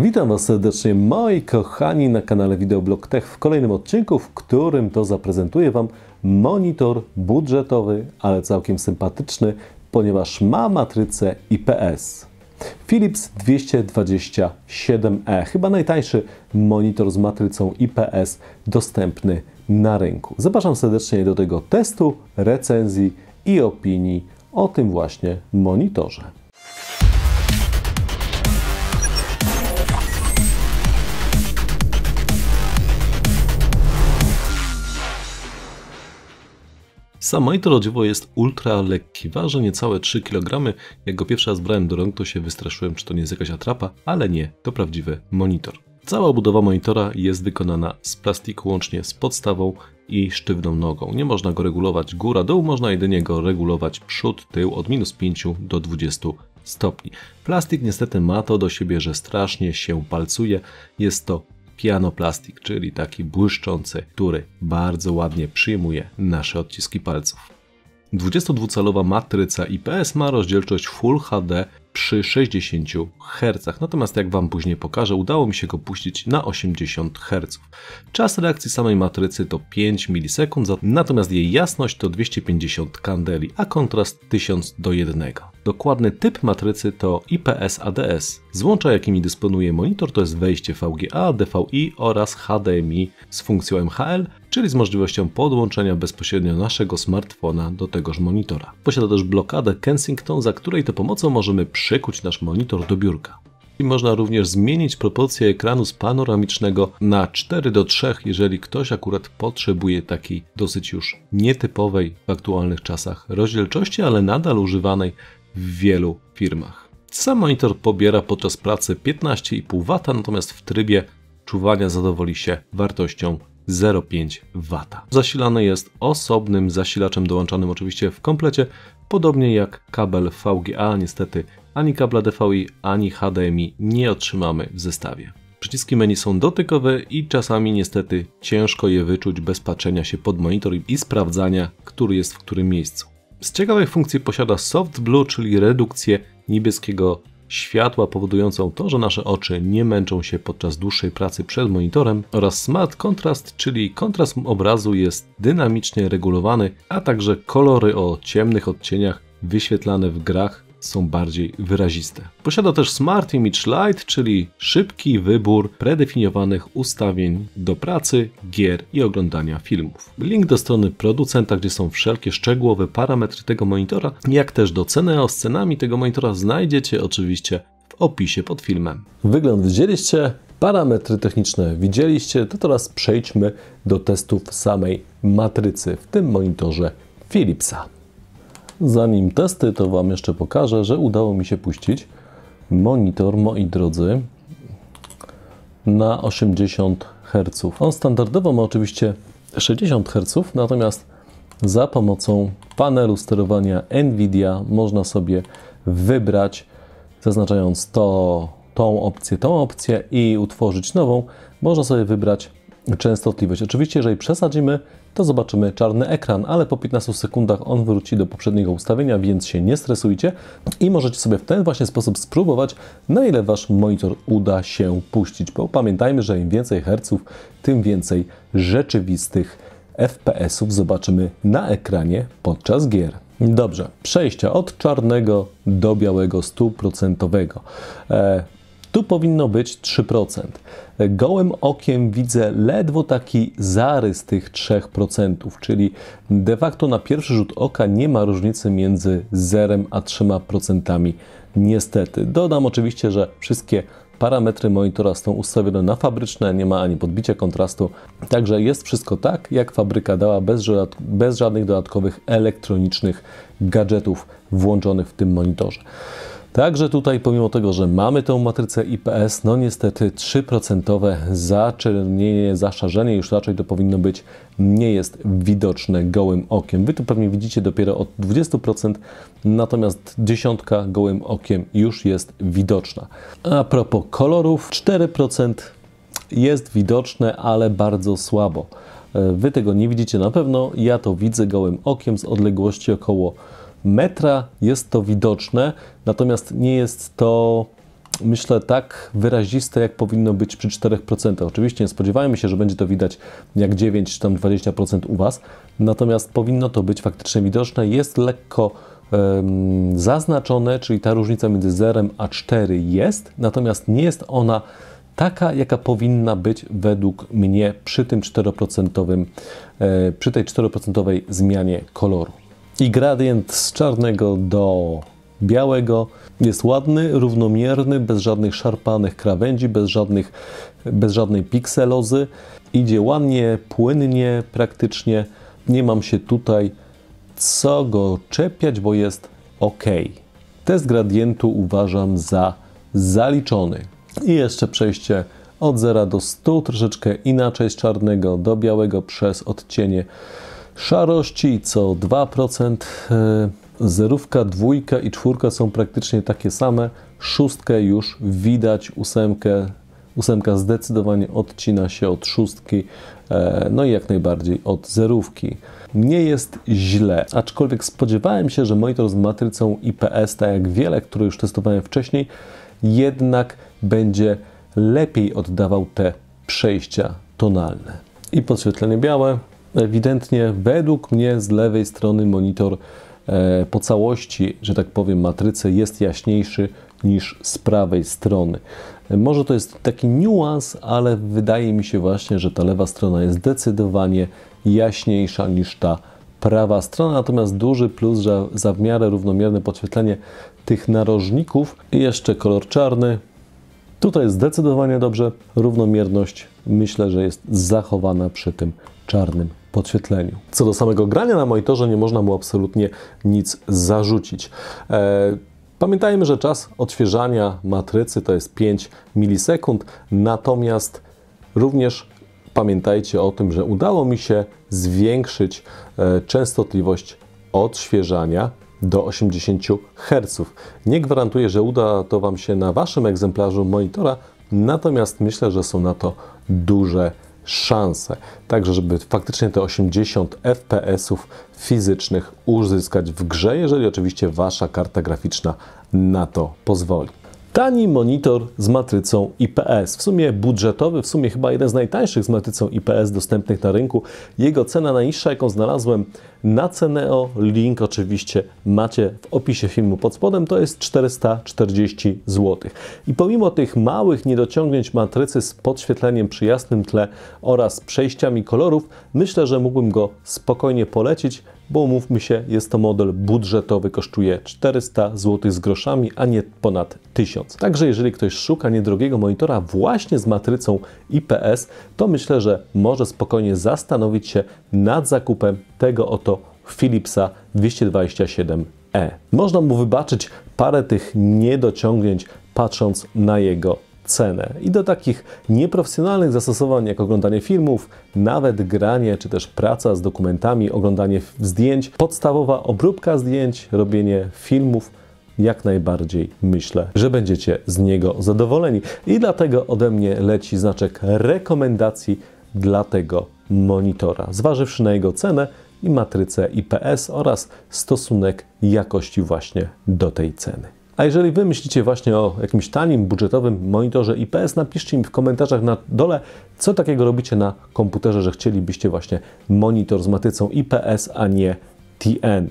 Witam Was serdecznie, moi kochani, na kanale Videoblog Tech w kolejnym odcinku, w którym to zaprezentuję Wam monitor budżetowy, ale całkiem sympatyczny, ponieważ ma matrycę IPS. Philips 227E, e, chyba najtańszy monitor z matrycą IPS dostępny na rynku. Zapraszam serdecznie do tego testu, recenzji i opinii o tym właśnie monitorze. Samojto rodziwo jest ultra lekki, waży niecałe 3 kg. Jak go pierwszy raz brałem do rąk, to się wystraszyłem, czy to nie jest jakaś atrapa, ale nie, to prawdziwy monitor. Cała budowa monitora jest wykonana z plastiku łącznie z podstawą i sztywną nogą. Nie można go regulować góra-dół, można jedynie go regulować przód-tył od minus 5 do 20 stopni. Plastik niestety ma to do siebie, że strasznie się palcuje. Jest to pianoplastik, czyli taki błyszczący, który bardzo ładnie przyjmuje nasze odciski palców. 22-calowa matryca IPS ma rozdzielczość Full HD przy 60 Hz. Natomiast jak Wam później pokażę, udało mi się go puścić na 80 Hz. Czas reakcji samej matrycy to 5 milisekund, natomiast jej jasność to 250 kandeli, a kontrast 1000 do 1. Dokładny typ matrycy to IPS-ADS. Złącza jakimi dysponuje monitor to jest wejście VGA, DVI oraz HDMI z funkcją MHL czyli z możliwością podłączenia bezpośrednio naszego smartfona do tegoż monitora. Posiada też blokadę Kensington, za której to pomocą możemy przykuć nasz monitor do biurka. I można również zmienić proporcje ekranu z panoramicznego na 4 do 3, jeżeli ktoś akurat potrzebuje takiej dosyć już nietypowej w aktualnych czasach rozdzielczości, ale nadal używanej w wielu firmach. Sam monitor pobiera podczas pracy 15,5 W, natomiast w trybie czuwania zadowoli się wartością 0,5 W. Zasilany jest osobnym zasilaczem dołączanym oczywiście w komplecie, podobnie jak kabel VGA. Niestety ani kabla DVI, ani HDMI nie otrzymamy w zestawie. Przyciski menu są dotykowe i czasami niestety ciężko je wyczuć bez patrzenia się pod monitor i sprawdzania, który jest w którym miejscu. Z ciekawych funkcji posiada Soft Blue, czyli redukcję niebieskiego światła powodującą to, że nasze oczy nie męczą się podczas dłuższej pracy przed monitorem oraz Smart Contrast, czyli kontrast obrazu jest dynamicznie regulowany, a także kolory o ciemnych odcieniach wyświetlane w grach są bardziej wyraziste. Posiada też Smart Image Lite, czyli szybki wybór predefiniowanych ustawień do pracy, gier i oglądania filmów. Link do strony producenta, gdzie są wszelkie szczegółowe parametry tego monitora, jak też do ceny o scenami tego monitora znajdziecie oczywiście w opisie pod filmem. Wygląd widzieliście, parametry techniczne widzieliście, to teraz przejdźmy do testów samej matrycy w tym monitorze Philipsa. Zanim testy, to Wam jeszcze pokażę, że udało mi się puścić monitor, moi drodzy, na 80 Hz. On standardowo ma oczywiście 60 Hz, natomiast za pomocą panelu sterowania NVIDIA można sobie wybrać, zaznaczając to, tą opcję, tą opcję i utworzyć nową, można sobie wybrać częstotliwość. Oczywiście, jeżeli przesadzimy, to zobaczymy czarny ekran, ale po 15 sekundach on wróci do poprzedniego ustawienia, więc się nie stresujcie i możecie sobie w ten właśnie sposób spróbować, na ile Wasz monitor uda się puścić, bo pamiętajmy, że im więcej herców, tym więcej rzeczywistych FPS-ów zobaczymy na ekranie podczas gier. Dobrze, przejścia od czarnego do białego stuprocentowego. E, tu powinno być 3%. Gołym okiem widzę ledwo taki zarys tych 3%, czyli de facto na pierwszy rzut oka nie ma różnicy między 0 a 3%. Niestety. Dodam oczywiście, że wszystkie parametry monitora są ustawione na fabryczne, nie ma ani podbicia kontrastu, także jest wszystko tak, jak fabryka dała, bez, bez żadnych dodatkowych elektronicznych gadżetów włączonych w tym monitorze. Także tutaj, pomimo tego, że mamy tą matrycę IPS, no niestety 3% zaczernienie, zaszarzenie, już raczej to powinno być, nie jest widoczne gołym okiem. Wy tu pewnie widzicie dopiero od 20%, natomiast dziesiątka gołym okiem już jest widoczna. A propos kolorów, 4% jest widoczne, ale bardzo słabo. E, wy tego nie widzicie na pewno, ja to widzę gołym okiem z odległości około metra jest to widoczne, natomiast nie jest to myślę, tak wyraziste, jak powinno być przy 4%. Oczywiście nie spodziewajmy się, że będzie to widać jak 9 czy tam 20% u Was, natomiast powinno to być faktycznie widoczne. Jest lekko zaznaczone, czyli ta różnica między 0 a 4 jest, natomiast nie jest ona taka, jaka powinna być według mnie przy tym 4%, e, przy tej 4% zmianie koloru. I gradient z czarnego do białego jest ładny, równomierny, bez żadnych szarpanych krawędzi, bez, żadnych, bez żadnej pikselozy. Idzie ładnie, płynnie praktycznie. Nie mam się tutaj co go czepiać, bo jest ok. Test gradientu uważam za zaliczony. I jeszcze przejście od 0 do 100, troszeczkę inaczej z czarnego do białego przez odcienie Szarości co 2%, e, zerówka, dwójka i czwórka są praktycznie takie same. Szóstkę już widać, ósemkę, ósemka zdecydowanie odcina się od szóstki, e, no i jak najbardziej od zerówki. Nie jest źle, aczkolwiek spodziewałem się, że monitor z matrycą IPS, tak jak wiele, które już testowałem wcześniej, jednak będzie lepiej oddawał te przejścia tonalne. I podświetlenie białe, ewidentnie według mnie z lewej strony monitor e, po całości, że tak powiem, matrycy jest jaśniejszy niż z prawej strony. E, może to jest taki niuans, ale wydaje mi się właśnie, że ta lewa strona jest zdecydowanie jaśniejsza niż ta prawa strona. Natomiast duży plus, że za w miarę równomierne podświetlenie tych narożników. I jeszcze kolor czarny, Tutaj zdecydowanie dobrze. Równomierność myślę, że jest zachowana przy tym czarnym podświetleniu. Co do samego grania na monitorze, nie można mu absolutnie nic zarzucić. E, pamiętajmy, że czas odświeżania matrycy to jest 5 milisekund, natomiast również pamiętajcie o tym, że udało mi się zwiększyć e, częstotliwość odświeżania do 80 Hz. Nie gwarantuję, że uda to Wam się na Waszym egzemplarzu monitora, natomiast myślę, że są na to duże szanse. Także, żeby faktycznie te 80 FPS-ów fizycznych uzyskać w grze, jeżeli oczywiście Wasza karta graficzna na to pozwoli. Tani monitor z matrycą IPS, w sumie budżetowy, w sumie chyba jeden z najtańszych z matrycą IPS dostępnych na rynku. Jego cena najniższa, jaką znalazłem na Ceneo. Link oczywiście macie w opisie filmu pod spodem, to jest 440 zł. I pomimo tych małych niedociągnięć matrycy z podświetleniem przy jasnym tle oraz przejściami kolorów, myślę, że mógłbym go spokojnie polecić, bo mówmy się, jest to model budżetowy, kosztuje 400 zł z groszami, a nie ponad 1000. Także jeżeli ktoś szuka niedrogiego monitora właśnie z matrycą IPS, to myślę, że może spokojnie zastanowić się nad zakupem tego oto Philipsa 227e. E. Można mu wybaczyć parę tych niedociągnięć, patrząc na jego cenę. I do takich nieprofesjonalnych zastosowań jak oglądanie filmów, nawet granie czy też praca z dokumentami, oglądanie zdjęć, podstawowa obróbka zdjęć, robienie filmów jak najbardziej myślę, że będziecie z niego zadowoleni. I dlatego ode mnie leci znaczek rekomendacji dla tego monitora, zważywszy na jego cenę i matrycę IPS oraz stosunek jakości właśnie do tej ceny. A jeżeli Wy myślicie właśnie o jakimś tanim, budżetowym monitorze IPS, napiszcie mi w komentarzach na dole, co takiego robicie na komputerze, że chcielibyście właśnie monitor z matrycą IPS, a nie TN.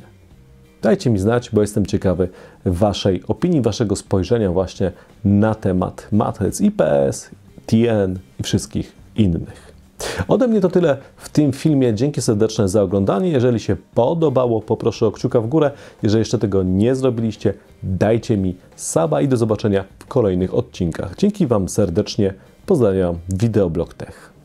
Dajcie mi znać, bo jestem ciekawy Waszej opinii, Waszego spojrzenia właśnie na temat matryc IPS, TN i wszystkich innych. Ode mnie to tyle w tym filmie. Dzięki serdeczne za oglądanie. Jeżeli się podobało, poproszę o kciuka w górę. Jeżeli jeszcze tego nie zrobiliście, dajcie mi saba i do zobaczenia w kolejnych odcinkach. Dzięki Wam serdecznie. Pozdrawiam Wideoblog Tech.